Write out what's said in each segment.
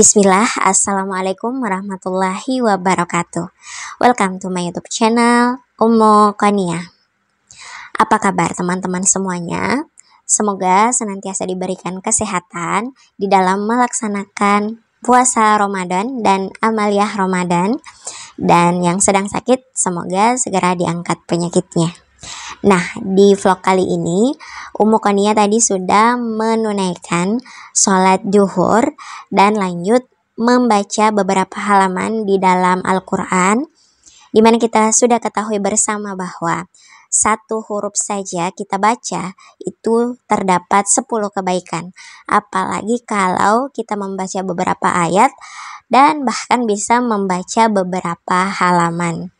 Bismillah, Assalamualaikum warahmatullahi wabarakatuh Welcome to my youtube channel, Umo Kania Apa kabar teman-teman semuanya? Semoga senantiasa diberikan kesehatan di dalam melaksanakan puasa Ramadan dan amaliah Ramadan Dan yang sedang sakit, semoga segera diangkat penyakitnya Nah, di vlog kali ini, Umu Konia tadi sudah menunaikan sholat duhur dan lanjut membaca beberapa halaman di dalam Al-Quran, di mana kita sudah ketahui bersama bahwa satu huruf saja kita baca itu terdapat 10 kebaikan. Apalagi kalau kita membaca beberapa ayat dan bahkan bisa membaca beberapa halaman.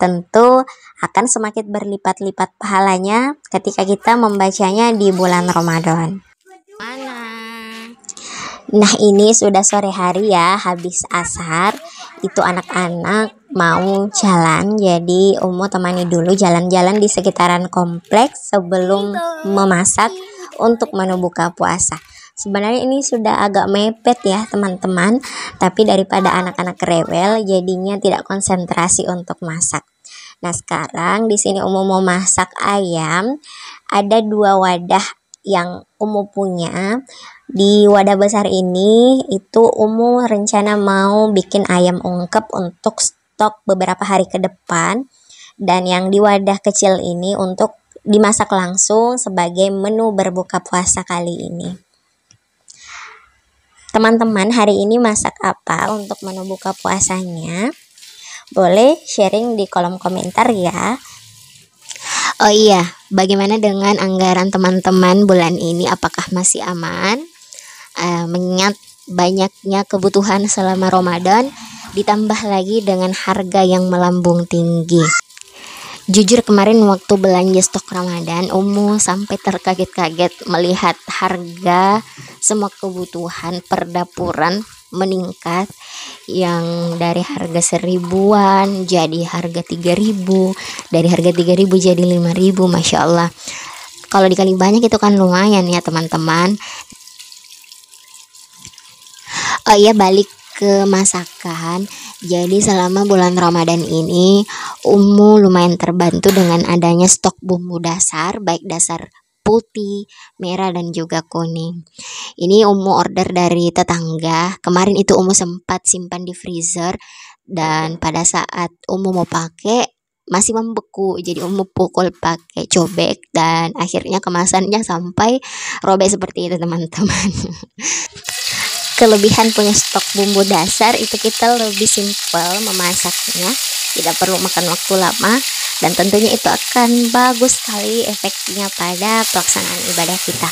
Tentu akan semakin berlipat-lipat pahalanya ketika kita membacanya di bulan Ramadan. Mana? Nah ini sudah sore hari ya, habis asar itu anak-anak mau jalan jadi Umu temani dulu jalan-jalan di sekitaran kompleks sebelum memasak untuk menu buka puasa. Sebenarnya ini sudah agak mepet ya teman-teman, tapi daripada anak-anak rewel jadinya tidak konsentrasi untuk masak. Nah, sekarang di sini umum mau masak ayam, ada dua wadah yang umum punya. Di wadah besar ini itu umum rencana mau bikin ayam ungkep untuk stok beberapa hari ke depan dan yang di wadah kecil ini untuk dimasak langsung sebagai menu berbuka puasa kali ini teman-teman hari ini masak apa untuk menu buka puasanya boleh sharing di kolom komentar ya oh iya bagaimana dengan anggaran teman-teman bulan ini apakah masih aman uh, mengingat banyaknya kebutuhan selama Ramadan ditambah lagi dengan harga yang melambung tinggi Jujur kemarin waktu belanja stok Ramadan, Umu sampai terkaget-kaget melihat harga semua kebutuhan perdapuran meningkat yang dari harga seribuan jadi harga tiga ribu dari harga tiga ribu jadi lima ribu Masya Allah kalau dikali banyak itu kan lumayan ya teman-teman oh iya balik ke masakan jadi selama bulan Ramadan ini Umu lumayan terbantu dengan adanya stok bumbu dasar baik dasar putih, merah dan juga kuning. Ini Umu order dari tetangga. Kemarin itu Umu sempat simpan di freezer dan pada saat Umu mau pakai masih membeku jadi umu pukul pakai cobek dan akhirnya kemasannya sampai robek seperti itu teman-teman kelebihan punya stok bumbu dasar itu kita lebih simpel memasaknya tidak perlu makan waktu lama dan tentunya itu akan bagus sekali efeknya pada pelaksanaan ibadah kita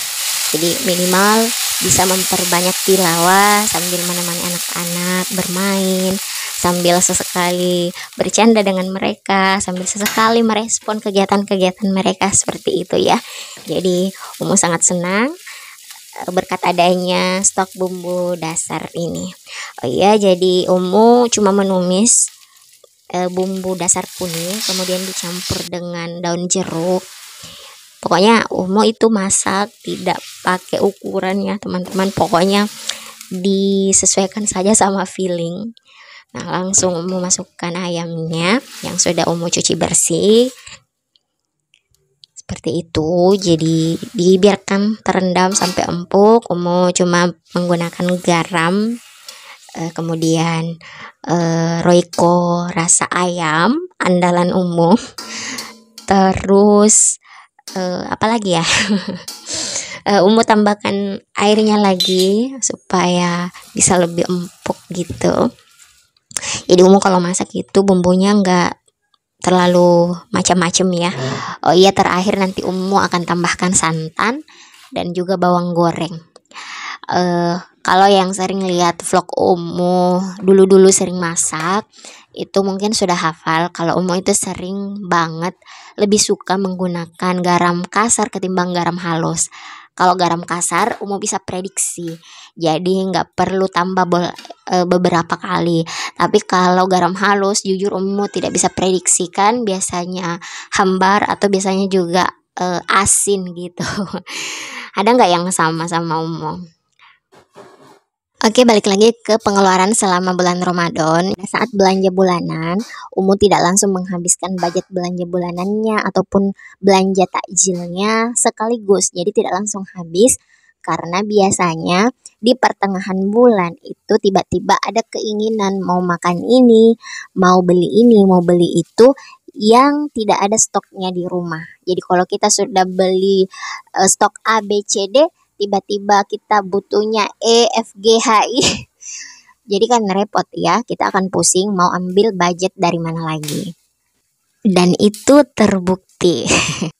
jadi minimal bisa memperbanyak tilawah sambil menemani anak-anak bermain sambil sesekali bercanda dengan mereka sambil sesekali merespon kegiatan-kegiatan mereka seperti itu ya jadi umum sangat senang berkat adanya stok bumbu dasar ini. Oh iya, jadi Umu cuma menumis e, bumbu dasar kuning kemudian dicampur dengan daun jeruk. Pokoknya Umu itu masak tidak pakai ukuran ya, teman-teman. Pokoknya disesuaikan saja sama feeling. Nah, langsung Umu masukkan ayamnya yang sudah Umu cuci bersih seperti itu jadi dibiarkan terendam sampai empuk umo cuma menggunakan garam e, kemudian e, eh, roiko rasa ayam andalan umum terus e, apa lagi ya e, tambahkan airnya lagi supaya bisa lebih empuk gitu jadi umum kalau masak itu bumbunya nggak terlalu macam-macam ya. Hmm. Oh iya terakhir nanti ummu akan tambahkan santan dan juga bawang goreng. Uh, kalau yang sering lihat vlog ummu dulu-dulu sering masak itu mungkin sudah hafal kalau ummu itu sering banget lebih suka menggunakan garam kasar ketimbang garam halus. Kalau garam kasar, umum bisa prediksi. Jadi nggak perlu tambah bol, e, eh, beberapa kali. Tapi kalau garam halus jujur ummu tidak bisa prediksikan biasanya hambar atau biasanya juga e, asin gitu. Ada nggak yang sama sama umum? Oke, balik lagi ke pengeluaran selama bulan Ramadan. Saat belanja bulanan, Umu tidak langsung menghabiskan budget belanja bulanannya ataupun belanja takjilnya sekaligus. Jadi tidak langsung habis karena biasanya di pertengahan bulan itu tiba-tiba ada keinginan mau makan ini, mau beli ini, mau beli itu yang tidak ada stoknya di rumah. Jadi kalau kita sudah beli e, stok A B C D, tiba-tiba kita butuhnya E F G H I. Jadi kan repot ya, kita akan pusing mau ambil budget dari mana lagi. Dan itu terbukti.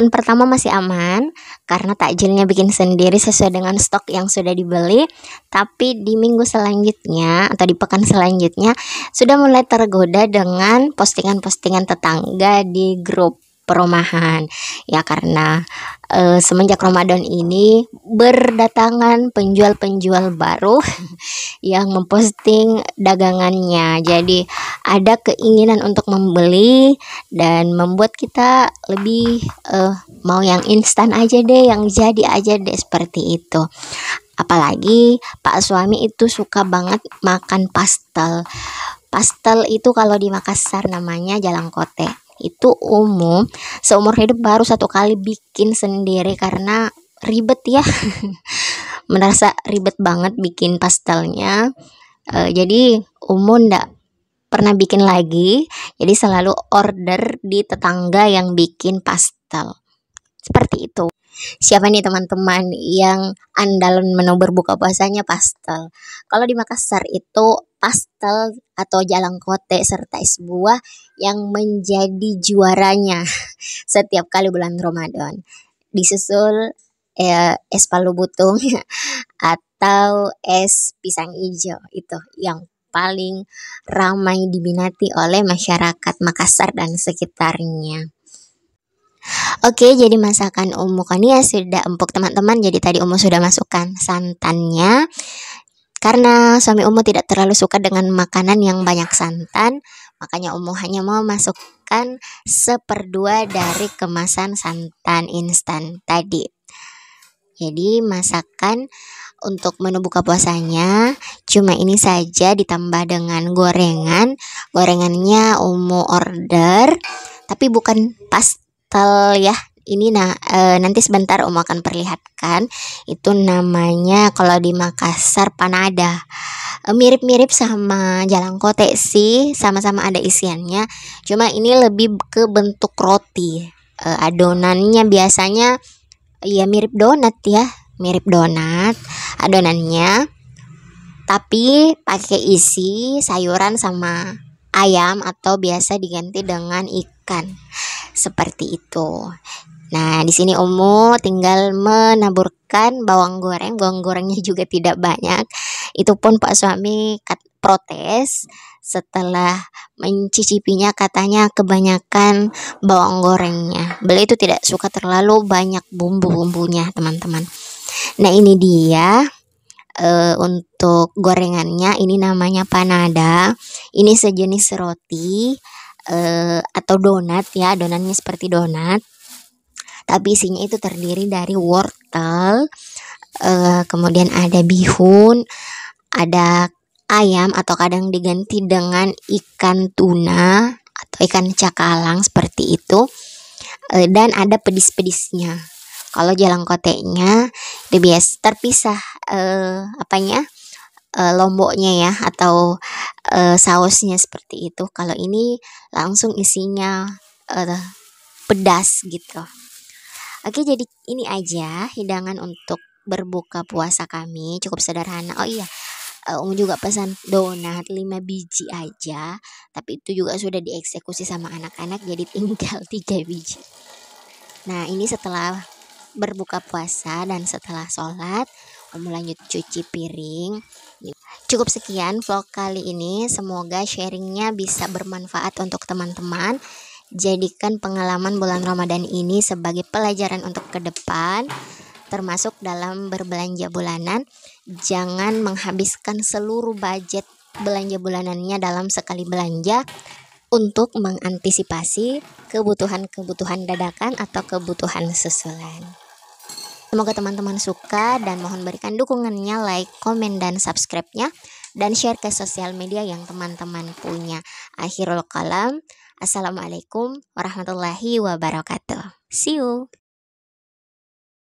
Pekan pertama masih aman karena takjilnya bikin sendiri sesuai dengan stok yang sudah dibeli, tapi di minggu selanjutnya atau di pekan selanjutnya sudah mulai tergoda dengan postingan-postingan tetangga di grup perumahan ya karena e, semenjak Ramadan ini berdatangan penjual-penjual baru yang memposting dagangannya jadi ada keinginan untuk membeli dan membuat kita lebih e, mau yang instan aja deh yang jadi aja deh seperti itu apalagi pak suami itu suka banget makan pastel pastel itu kalau di Makassar namanya jalan kote itu umum seumur hidup baru satu kali bikin sendiri karena ribet ya merasa ribet banget bikin pastelnya e, jadi umum ndak pernah bikin lagi jadi selalu order di tetangga yang bikin pastel seperti itu siapa nih teman-teman yang andalan menu berbuka puasanya pastel kalau di Makassar itu pastel atau jalangkote serta es buah yang menjadi juaranya setiap kali bulan Ramadan. Disusul eh, es palu butung atau es pisang hijau itu yang paling ramai diminati oleh masyarakat Makassar dan sekitarnya. Oke, jadi masakan Umu Konia sudah empuk teman-teman. Jadi tadi Umu sudah masukkan santannya. Karena suami Umu tidak terlalu suka dengan makanan yang banyak santan, makanya Umu hanya mau masukkan seperdua dari kemasan santan instan tadi. Jadi masakan untuk menu buka puasanya cuma ini saja ditambah dengan gorengan. Gorengannya Umu order tapi bukan pastel ya, ini nah e, nanti sebentar Om akan perlihatkan itu namanya kalau di Makassar panada eh, mirip-mirip sama jalan kote sih sama-sama ada isiannya cuma ini lebih ke bentuk roti e, adonannya biasanya ya mirip donat ya mirip donat adonannya tapi pakai isi sayuran sama ayam atau biasa diganti dengan ikan seperti itu Nah, di sini Omo tinggal menaburkan bawang goreng. Bawang gorengnya juga tidak banyak. Itu pun Pak suami protes setelah mencicipinya katanya kebanyakan bawang gorengnya. Beliau itu tidak suka terlalu banyak bumbu-bumbunya, teman-teman. Nah, ini dia uh, untuk gorengannya ini namanya panada. Ini sejenis roti uh, atau donat ya, donatnya seperti donat tapi isinya itu terdiri dari wortel uh, kemudian ada bihun ada ayam atau kadang diganti dengan ikan tuna atau ikan cakalang seperti itu uh, dan ada pedis-pedisnya kalau jalan koteknya bias terpisah uh, apanya lomboknya ya atau uh, sausnya seperti itu kalau ini langsung isinya uh, pedas gitu Oke, jadi ini aja hidangan untuk berbuka puasa kami cukup sederhana. Oh iya, eh, Om juga pesan donat 5 biji aja, tapi itu juga sudah dieksekusi sama anak-anak jadi tinggal 3 biji. Nah, ini setelah berbuka puasa dan setelah sholat Om um lanjut cuci piring Cukup sekian vlog kali ini Semoga sharingnya bisa bermanfaat untuk teman-teman Jadikan pengalaman bulan Ramadan ini sebagai pelajaran untuk ke depan, termasuk dalam berbelanja bulanan. Jangan menghabiskan seluruh budget belanja bulanannya dalam sekali belanja untuk mengantisipasi kebutuhan-kebutuhan dadakan atau kebutuhan susulan. Semoga teman-teman suka dan mohon berikan dukungannya, like, komen, dan subscribe-nya, dan share ke sosial media yang teman-teman punya. Akhirul kalam, Assalamualaikum warahmatullahi wabarakatuh. See you.